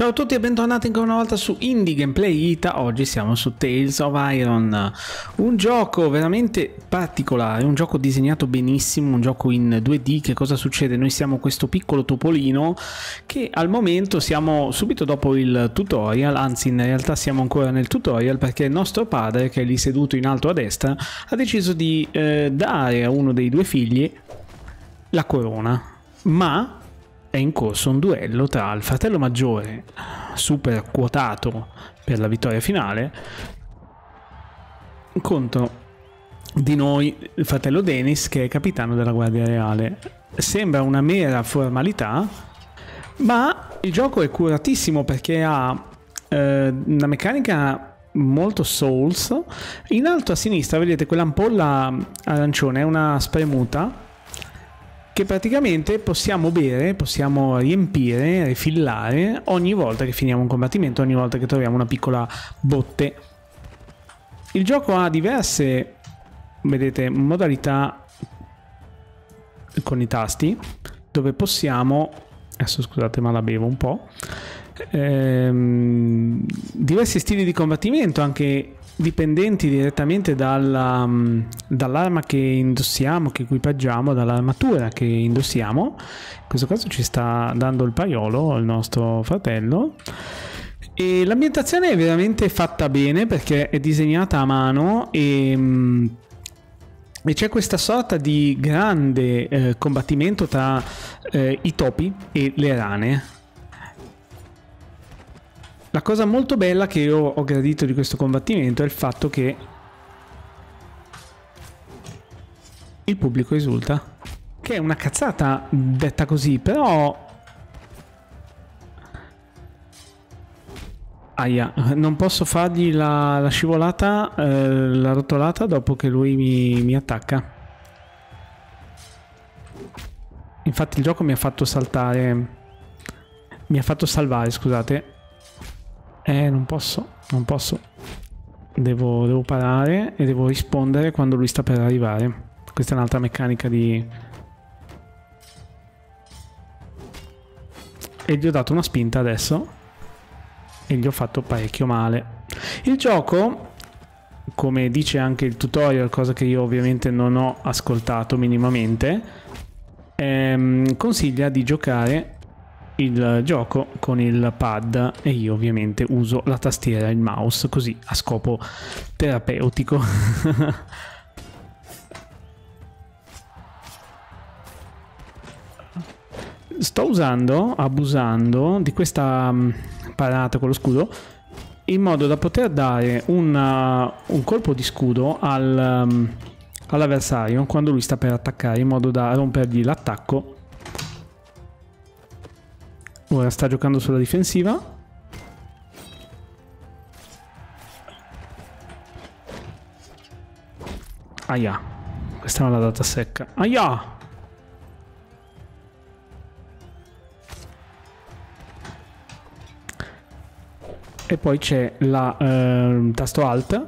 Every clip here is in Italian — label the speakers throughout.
Speaker 1: Ciao a tutti e bentornati ancora una volta su Indie Gameplay Ita, oggi siamo su Tales of Iron, un gioco veramente particolare, un gioco disegnato benissimo, un gioco in 2D, che cosa succede? Noi siamo questo piccolo topolino che al momento siamo subito dopo il tutorial, anzi in realtà siamo ancora nel tutorial perché il nostro padre che è lì seduto in alto a destra ha deciso di eh, dare a uno dei due figli la corona, ma è in corso un duello tra il fratello maggiore, super quotato per la vittoria finale, contro di noi il fratello Dennis che è capitano della Guardia Reale. Sembra una mera formalità, ma il gioco è curatissimo perché ha eh, una meccanica molto Souls. In alto a sinistra vedete quell'ampolla arancione, è una spremuta che praticamente possiamo bere, possiamo riempire, rifillare ogni volta che finiamo un combattimento, ogni volta che troviamo una piccola botte. Il gioco ha diverse, vedete, modalità con i tasti, dove possiamo... Adesso scusate ma la bevo un po'. Ehm, diversi stili di combattimento, anche dipendenti direttamente dalla, mm, dall'arma che indossiamo, che equipaggiamo, dall'armatura che indossiamo. In questo caso ci sta dando il paiolo, il nostro fratello. E l'ambientazione è veramente fatta bene perché è disegnata a mano e... Mm, e c'è questa sorta di grande eh, combattimento tra eh, i topi e le rane. La cosa molto bella che io ho gradito di questo combattimento è il fatto che il pubblico esulta. Che è una cazzata detta così, però... Aia, non posso fargli la, la scivolata, eh, la rotolata dopo che lui mi, mi attacca. Infatti il gioco mi ha fatto saltare... Mi ha fatto salvare, scusate, eh, non posso, non posso. Devo, devo parare e devo rispondere quando lui sta per arrivare. Questa è un'altra meccanica di... E gli ho dato una spinta adesso. E gli ho fatto parecchio male. Il gioco come dice anche il tutorial, cosa che io ovviamente non ho ascoltato minimamente, ehm, consiglia di giocare il gioco con il pad e io ovviamente uso la tastiera e il mouse così a scopo terapeutico. Sto usando, abusando di questa mm, parata con lo scudo in modo da poter dare una, uh, un colpo di scudo al, mm, all'avversario quando lui sta per attaccare in modo da rompergli l'attacco Ora sta giocando sulla difensiva. Aia. Questa è una data secca. Aia! E poi c'è il eh, tasto Alt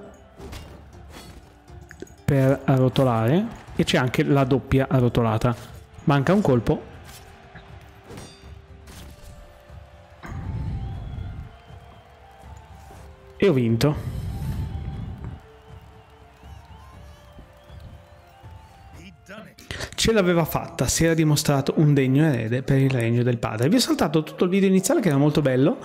Speaker 1: per arrotolare e c'è anche la doppia arrotolata. Manca un colpo E ho vinto. Ce l'aveva fatta, si era dimostrato un degno erede per il regno del padre. Vi ho saltato tutto il video iniziale che era molto bello,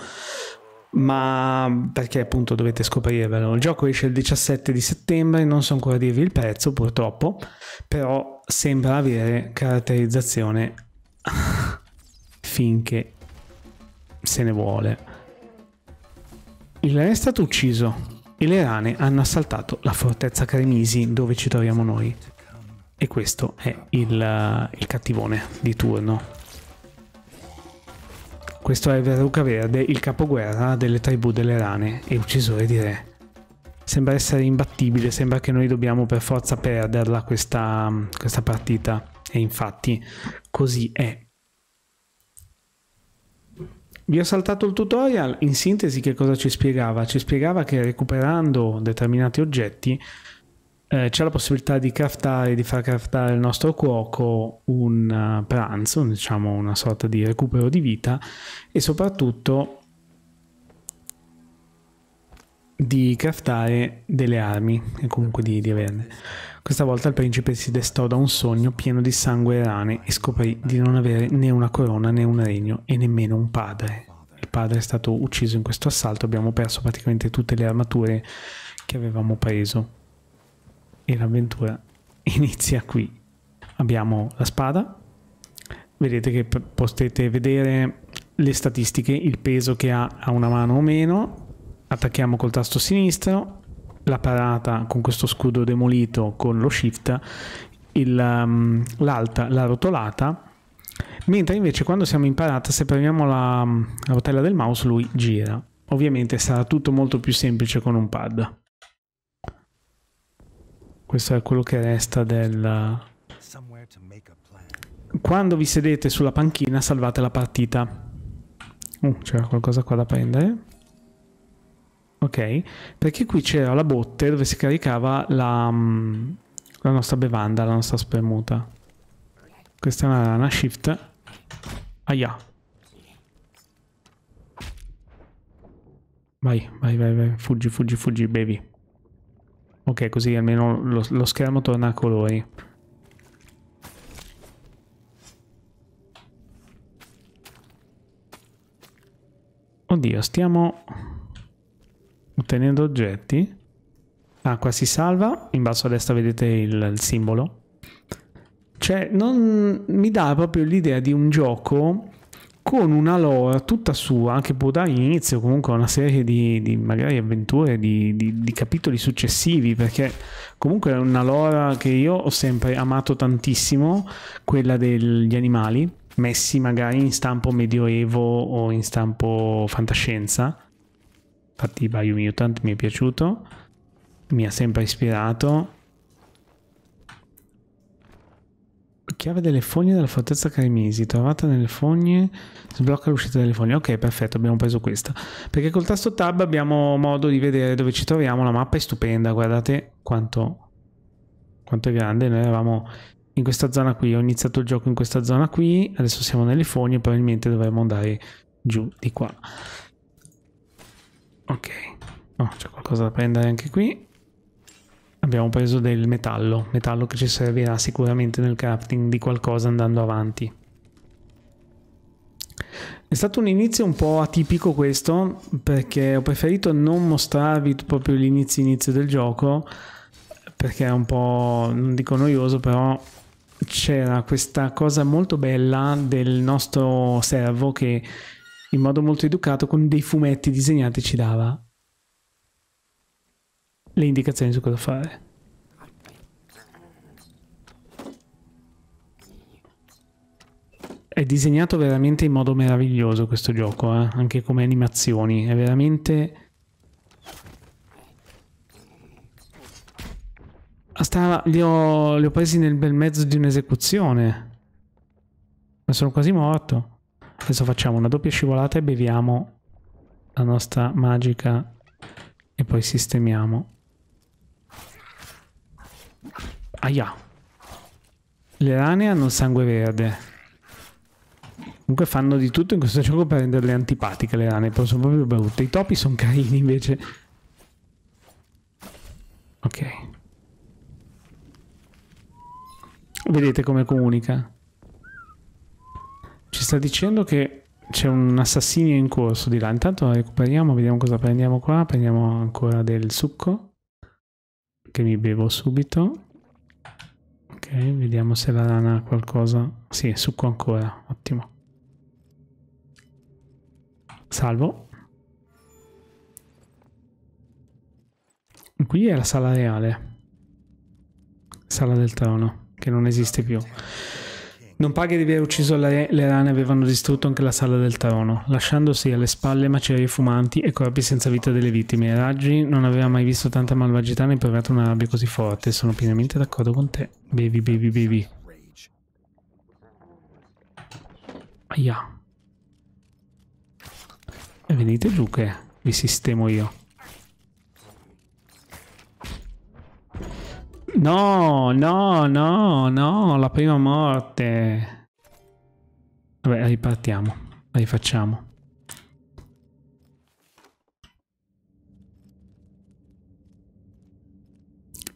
Speaker 1: ma perché appunto dovete scoprirvelo. Il gioco esce il 17 di settembre, non so ancora dirvi il prezzo purtroppo, però sembra avere caratterizzazione finché se ne vuole. Il re è stato ucciso e le rane hanno assaltato la fortezza Cremisi dove ci troviamo noi. E questo è il, il cattivone di turno. Questo è Verruca Verde, il capoguerra delle tribù delle rane e uccisore di re. Sembra essere imbattibile, sembra che noi dobbiamo per forza perderla questa, questa partita. E infatti così è. Vi ho saltato il tutorial, in sintesi che cosa ci spiegava? Ci spiegava che recuperando determinati oggetti eh, c'è la possibilità di craftare, di far craftare il nostro cuoco un eh, pranzo, diciamo una sorta di recupero di vita e soprattutto di craftare delle armi e comunque di, di averne. Questa volta il principe si destò da un sogno pieno di sangue e rane e scoprì di non avere né una corona né un regno e nemmeno un padre. Il padre è stato ucciso in questo assalto, abbiamo perso praticamente tutte le armature che avevamo preso. E l'avventura inizia qui. Abbiamo la spada, vedete che potete vedere le statistiche, il peso che ha a una mano o meno, attacchiamo col tasto sinistro, la parata con questo scudo demolito con lo shift, il, um, l'alta, la rotolata, mentre invece quando siamo in parata se premiamo la, um, la rotella del mouse lui gira. Ovviamente sarà tutto molto più semplice con un pad. Questo è quello che resta del... Quando vi sedete sulla panchina salvate la partita. Uh, c'era qualcosa qua da prendere ok? Perché qui c'era la botte dove si caricava la, mm, la nostra bevanda, la nostra spermuta. Questa è una, una shift. Aia. Vai, vai, vai, vai, fuggi, fuggi, fuggi, bevi. Ok, così almeno lo, lo schermo torna a colori. Oddio, stiamo Ottenendo oggetti. Ah, qua si salva. In basso a destra vedete il, il simbolo. Cioè, non, mi dà proprio l'idea di un gioco con una lore tutta sua che può boh, dare inizio comunque a una serie di, di magari avventure, di, di, di, capitoli successivi, perché comunque è una lore che io ho sempre amato tantissimo, quella degli animali, messi magari in stampo medioevo o in stampo fantascienza, Infatti Biomutant mi è piaciuto, mi ha sempre ispirato. Chiave delle fogne della fortezza Carimesi, trovata nelle fogne, sblocca l'uscita delle fogne. Ok, perfetto, abbiamo preso questa. Perché col tasto tab abbiamo modo di vedere dove ci troviamo, la mappa è stupenda, guardate quanto, quanto è grande. Noi eravamo in questa zona qui, ho iniziato il gioco in questa zona qui, adesso siamo nelle fogne, probabilmente dovremmo andare giù di qua. Ok. No, c'è qualcosa da prendere anche qui. Abbiamo preso del metallo, metallo che ci servirà sicuramente nel crafting di qualcosa andando avanti. È stato un inizio un po' atipico questo, perché ho preferito non mostrarvi proprio l'inizio inizio del gioco, perché è un po', non dico noioso, però c'era questa cosa molto bella del nostro servo che in modo molto educato con dei fumetti disegnati ci dava le indicazioni su cosa fare. È disegnato veramente in modo meraviglioso questo gioco, eh? anche come animazioni, è veramente... Ah, stava, li, ho, li ho presi nel bel mezzo di un'esecuzione, ma sono quasi morto. Adesso facciamo una doppia scivolata e beviamo la nostra magica e poi sistemiamo. Aia! Le rane hanno sangue verde. Comunque fanno di tutto in questo gioco per renderle antipatiche le rane, però sono proprio brutte. I topi sono carini invece. Ok. Vedete come comunica? sta dicendo che c'è un assassino in corso di là. Intanto recuperiamo, vediamo cosa prendiamo qua. Prendiamo ancora del succo che mi bevo subito. Ok, vediamo se la rana ha qualcosa. Sì, succo ancora, ottimo. Salvo. Qui è la sala reale. Sala del trono, che non esiste più. Non paghi di aver ucciso le, le rane avevano distrutto anche la sala del trono, lasciandosi alle spalle macerie fumanti e corpi senza vita delle vittime. Raggi non aveva mai visto tanta malvagità né provato una rabbia così forte. Sono pienamente d'accordo con te. Bevi, bevi, bevi. Aia. E venite giù che vi sistemo io. No, no, no, no, la prima morte. Vabbè, ripartiamo, rifacciamo.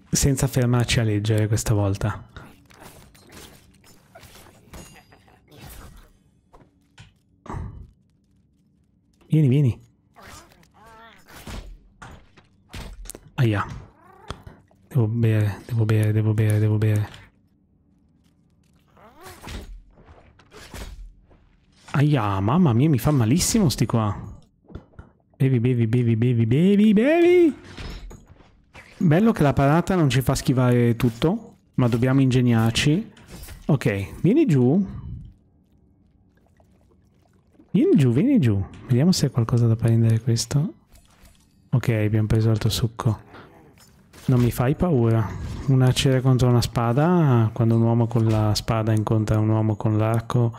Speaker 1: Senza fermarci a leggere questa volta. Vieni, vieni. Aia. Devo bere, devo bere, devo bere, devo bere. Aia, mamma mia, mi fa malissimo sti qua. Bevi, bevi, bevi, bevi, bevi, bevi. Bello che la parata non ci fa schivare tutto, ma dobbiamo ingegnarci. Ok, vieni giù. Vieni giù, vieni giù. Vediamo se ha qualcosa da prendere questo. Ok, abbiamo preso altro succo. Non mi fai paura. Un arciere contro una spada, quando un uomo con la spada incontra un uomo con l'arco,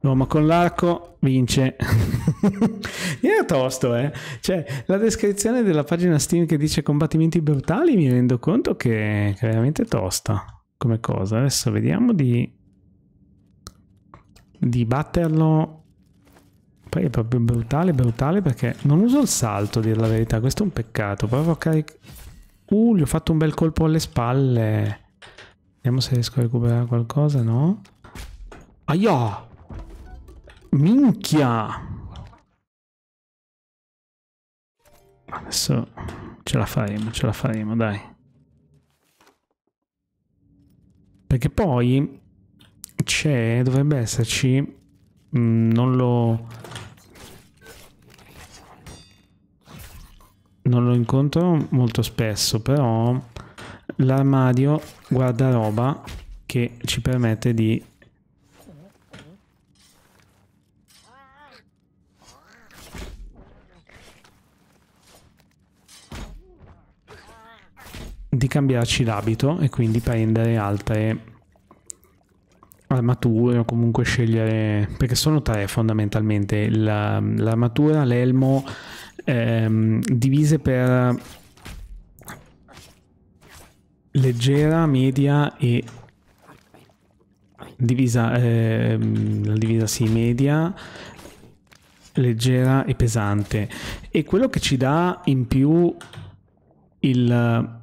Speaker 1: l'uomo con l'arco vince. Era tosto, eh. Cioè, la descrizione della pagina Steam che dice combattimenti brutali, mi rendo conto che è veramente tosta come cosa. Adesso vediamo di, di batterlo. Poi è proprio brutale, brutale perché non uso il salto, a dire la verità. Questo è un peccato. Provo a caricare Uh, gli ho fatto un bel colpo alle spalle. Vediamo se riesco a recuperare qualcosa, no? Aia! Minchia! Adesso ce la faremo, ce la faremo, dai. Perché poi c'è, dovrebbe esserci, mh, mm, non lo non lo incontro molto spesso, però l'armadio guardaroba che ci permette di di cambiarci l'abito e quindi prendere altre armature o comunque scegliere perché sono tre fondamentalmente l'armatura, l'elmo ehm, divise per leggera, media e divisa, ehm, la divisa sì, media, leggera e pesante. E quello che ci dà in più il...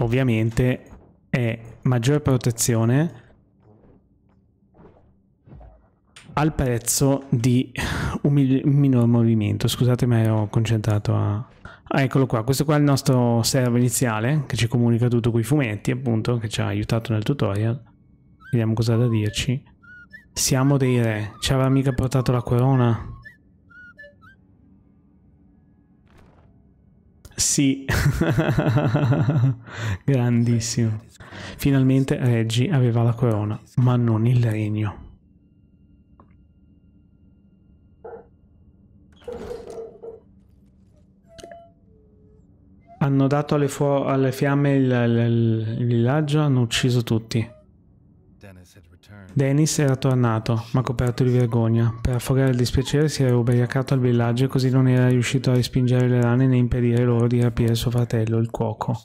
Speaker 1: ovviamente è maggiore protezione al prezzo di un, mil- un minor movimento. Scusate, ma ero concentrato a... Ah, eccolo qua, questo qua è il nostro servo iniziale che ci comunica tutto con i fumetti, appunto, che ci ha aiutato nel tutorial. Vediamo cosa ha da dirci. Siamo dei re, ci aveva mica portato la corona? Sì, grandissimo. Finalmente Reggie aveva la corona, ma non il regno. Hanno dato alle, alle fiamme il, il, il villaggio, hanno ucciso tutti. Dennis era tornato, ma coperto di vergogna. Per affogare il dispiacere si era ubriacato al villaggio e così non era riuscito a respingere le rane né impedire loro di rapire suo fratello, il cuoco.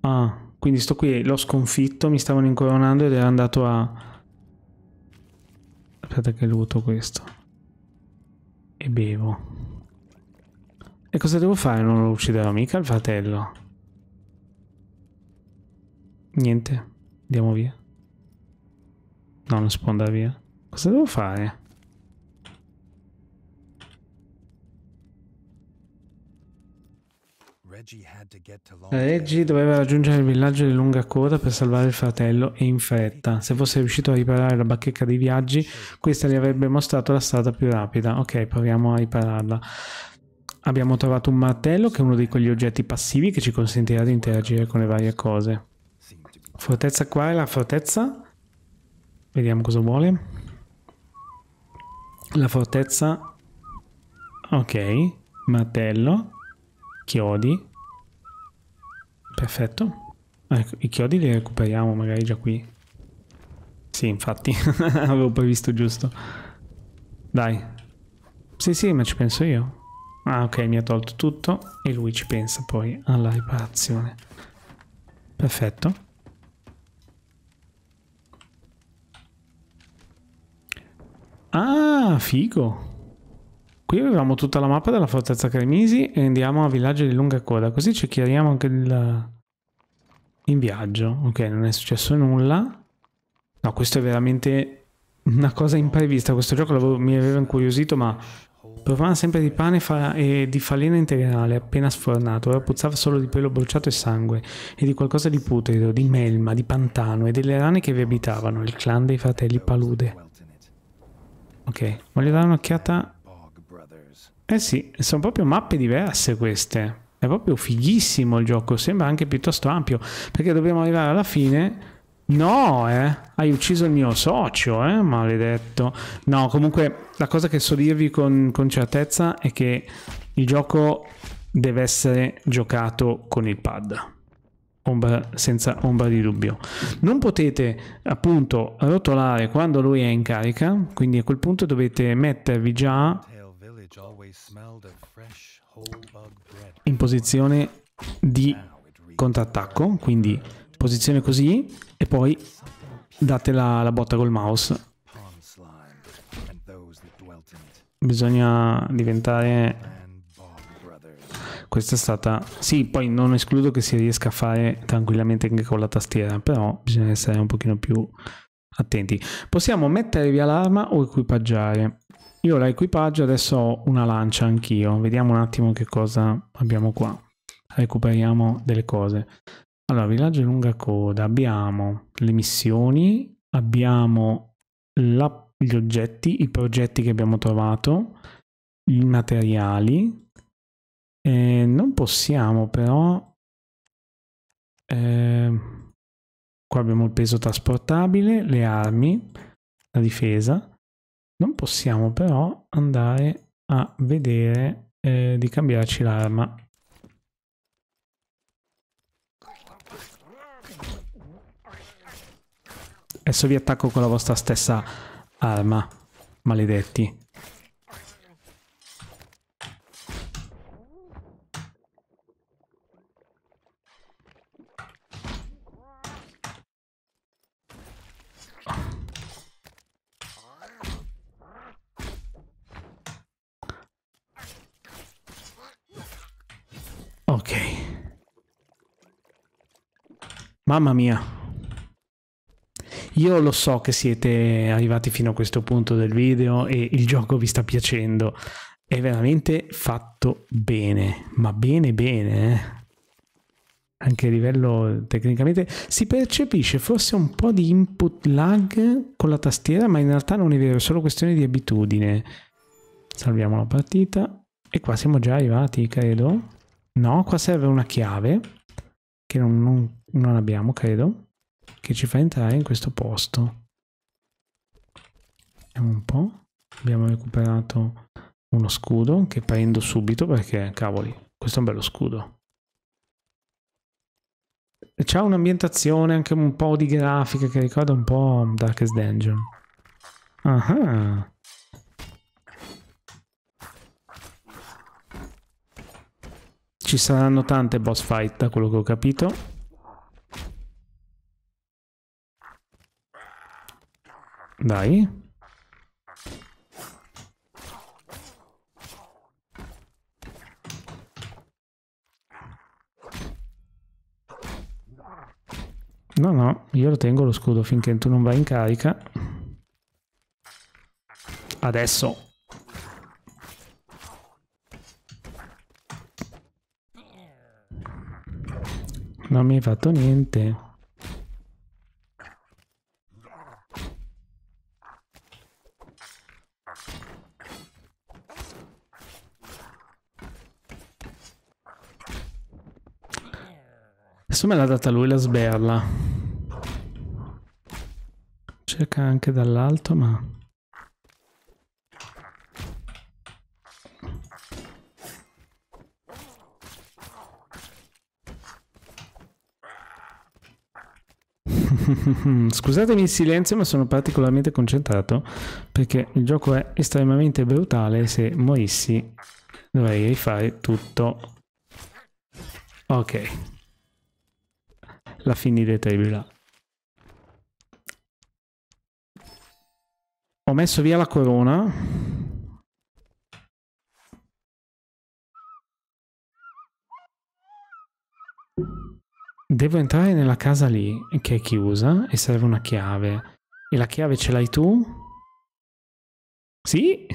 Speaker 1: Ah, quindi sto qui, l'ho sconfitto, mi stavano incoronando ed era andato a Aspetta che luto questo. E bevo. E cosa devo fare? Non lo ucciderò mica il fratello. Niente. Andiamo via. No, non si può andare via. Cosa devo fare? Eh, Reggie doveva raggiungere il villaggio di lunga coda per salvare il fratello e in fretta. Se fosse riuscito a riparare la bacheca dei viaggi, questa gli avrebbe mostrato la strada più rapida. Ok, proviamo a ripararla. Abbiamo trovato un martello che è uno di quegli oggetti passivi che ci consentirà di interagire con le varie cose. Fortezza qua è la fortezza. Vediamo cosa vuole. La fortezza... Ok. Martello. Chiodi. Perfetto. Ecco, i chiodi li recuperiamo magari già qui. Sì, infatti, avevo previsto giusto. Dai. Sì, sì, ma ci penso io. Ah, ok, mi ha tolto tutto e lui ci pensa poi alla riparazione. Perfetto. Ah, figo. Qui avevamo tutta la mappa della fortezza Cremisi e andiamo a villaggio di lunga coda, così ci chiariamo anche il... in viaggio. Ok, non è successo nulla. No, questo è veramente una cosa imprevista. Questo gioco mi aveva incuriosito, ma provava sempre di pane e di falena integrale appena sfornato. Ora puzzava solo di pelo bruciato e sangue, e di qualcosa di putrido, di melma, di pantano e delle rane che vi abitavano, il clan dei fratelli Palude. Ok, voglio dare un'occhiata eh sì, sono proprio mappe diverse queste. È proprio fighissimo il gioco, sembra anche piuttosto ampio, perché dobbiamo arrivare alla fine... No, eh, hai ucciso il mio socio, eh, maledetto. No, comunque la cosa che so dirvi con, con certezza è che il gioco deve essere giocato con il pad. Ombra, senza ombra di dubbio. Non potete appunto rotolare quando lui è in carica, quindi a quel punto dovete mettervi già in posizione di contrattacco, quindi posizione così e poi date la, la botta col mouse. Bisogna diventare... Questa è stata... Sì, poi non escludo che si riesca a fare tranquillamente anche con la tastiera, però bisogna essere un pochino più attenti. Possiamo mettere via l'arma o equipaggiare. Io la equipaggio, adesso ho una lancia anch'io. Vediamo un attimo che cosa abbiamo qua. Recuperiamo delle cose. Allora, villaggio lunga coda. Abbiamo le missioni, abbiamo la, gli oggetti, i progetti che abbiamo trovato, i materiali. Eh, non possiamo però... Eh, qua abbiamo il peso trasportabile, le armi, la difesa non possiamo però andare a vedere eh, di cambiarci l'arma. Adesso vi attacco con la vostra stessa arma, maledetti. Mamma mia. Io lo so che siete arrivati fino a questo punto del video e il gioco vi sta piacendo. È veramente fatto bene, ma bene bene, eh? anche a livello tecnicamente si percepisce forse un po' di input lag con la tastiera ma in realtà non è vero è solo questione di abitudine salviamo la partita e qua siamo già arrivati credo no qua serve una chiave che non, non non abbiamo, credo, che ci fa entrare in questo posto. Vediamo un po'. Abbiamo recuperato uno scudo che prendo subito perché, cavoli, questo è un bello scudo. C'è un'ambientazione, anche un po' di grafica che ricorda un po' Darkest Dungeon. Ah Ci saranno tante boss fight da quello che ho capito. Dai. No, no, io lo tengo lo scudo finché tu non vai in carica. Adesso. Non mi hai fatto niente. Adesso me l'ha data lui la sberla. Cerca anche dall'alto, ma... Scusatemi il silenzio, ma sono particolarmente concentrato perché il gioco è estremamente brutale se morissi dovrei rifare tutto. Ok la finirete di là. Ho messo via la corona. Devo entrare nella casa lì, che è chiusa, e serve una chiave. E la chiave ce l'hai tu? Sì?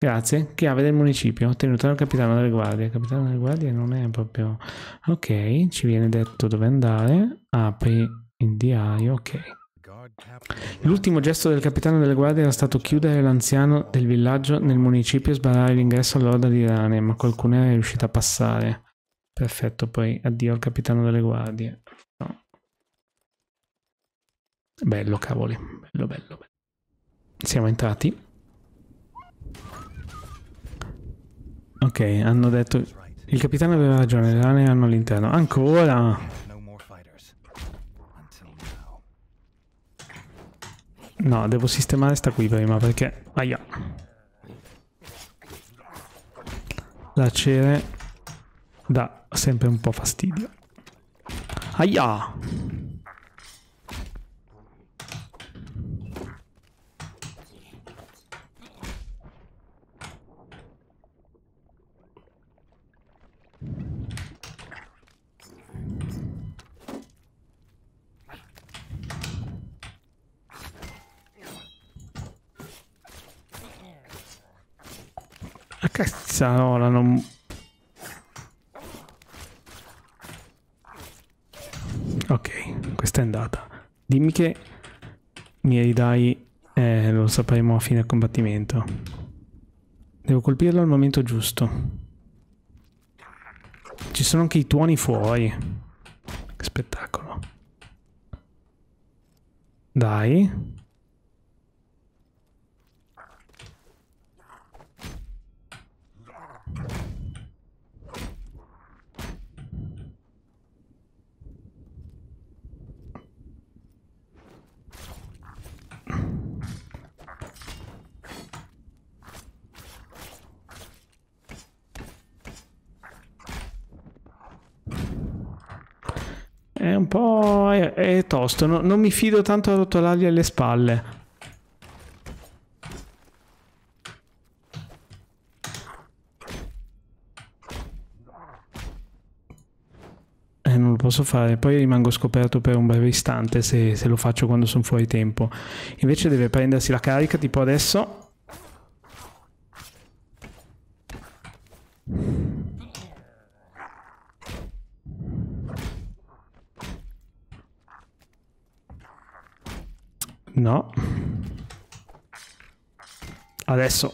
Speaker 1: Grazie. Chiave del municipio, ottenuta dal capitano delle guardie. Il capitano delle guardie non è proprio... Ok, ci viene detto dove andare. Apri il diario, ok. L'ultimo gesto del capitano delle guardie era stato chiudere l'anziano del villaggio nel municipio e sbarrare l'ingresso all'orda di rane, ma qualcuno era riuscito a passare. Perfetto, poi addio al capitano delle guardie. No. Bello, cavoli. Bello, bello, bello. Siamo entrati. Ok, hanno detto... Il capitano aveva ragione, le rane erano all'interno. Ancora! No, devo sistemare sta qui prima perché... Aia! La cere dà sempre un po' fastidio. Aia! che mi ridai, eh, lo sapremo a fine combattimento. Devo colpirlo al momento giusto. Ci sono anche i tuoni fuori. Che spettacolo. Dai. è, tosto, no, non mi fido tanto a rotolargli alle spalle. Eh, non lo posso fare, poi rimango scoperto per un breve istante se, se lo faccio quando sono fuori tempo. Invece deve prendersi la carica, tipo adesso... No. Adesso.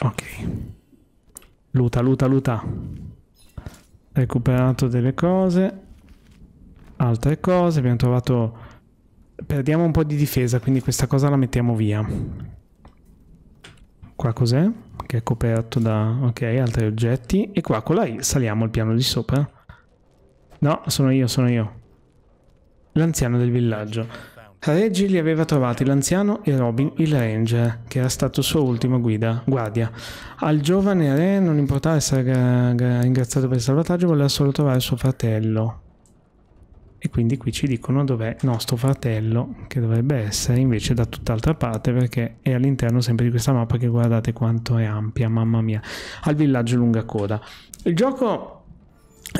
Speaker 1: Ok. Luta, luta, luta. Recuperato delle cose. Altre cose. Abbiamo trovato... Perdiamo un po' di difesa, quindi questa cosa la mettiamo via. Qua cos'è? Che è coperto da... Ok, altri oggetti. E qua con la I saliamo al piano di sopra. No, sono io, sono io. L'anziano del villaggio. Reggie li aveva trovati l'anziano e Robin il ranger, che era stato suo ultimo guida, guardia. Al giovane re non importava essere ringraziato per il salvataggio, voleva solo trovare suo fratello. E quindi qui ci dicono dov'è nostro fratello, che dovrebbe essere invece da tutt'altra parte, perché è all'interno sempre di questa mappa che guardate quanto è ampia, mamma mia, al villaggio lunga coda. Il gioco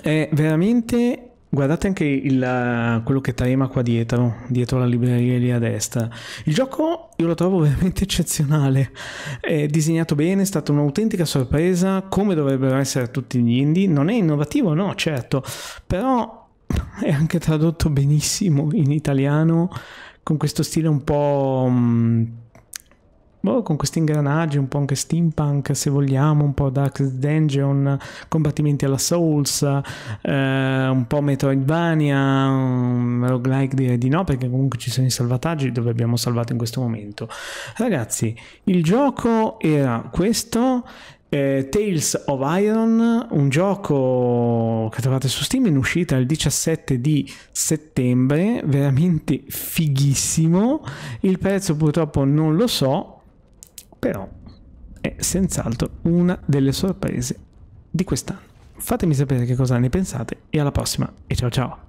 Speaker 1: è veramente Guardate anche il, eh, quello che trema qua dietro, dietro la libreria lì a destra. Il gioco io lo trovo veramente eccezionale. È disegnato bene, è stata un'autentica sorpresa, come dovrebbero essere tutti gli indie. Non è innovativo, no, certo, però è anche tradotto benissimo in italiano con questo stile un po' mm, boh, con questi ingranaggi, un po' anche steampunk se vogliamo, un po' Dark Dungeon, combattimenti alla Souls, eh, un po' Metroidvania, um, roguelike direi di no perché comunque ci sono i salvataggi dove abbiamo salvato in questo momento. Ragazzi, il gioco era questo. Eh, Tales of Iron, un gioco che trovate su Steam in uscita il 17 di settembre, veramente fighissimo. Il prezzo purtroppo non lo so, però è senz'altro una delle sorprese di quest'anno. Fatemi sapere che cosa ne pensate e alla prossima e ciao ciao!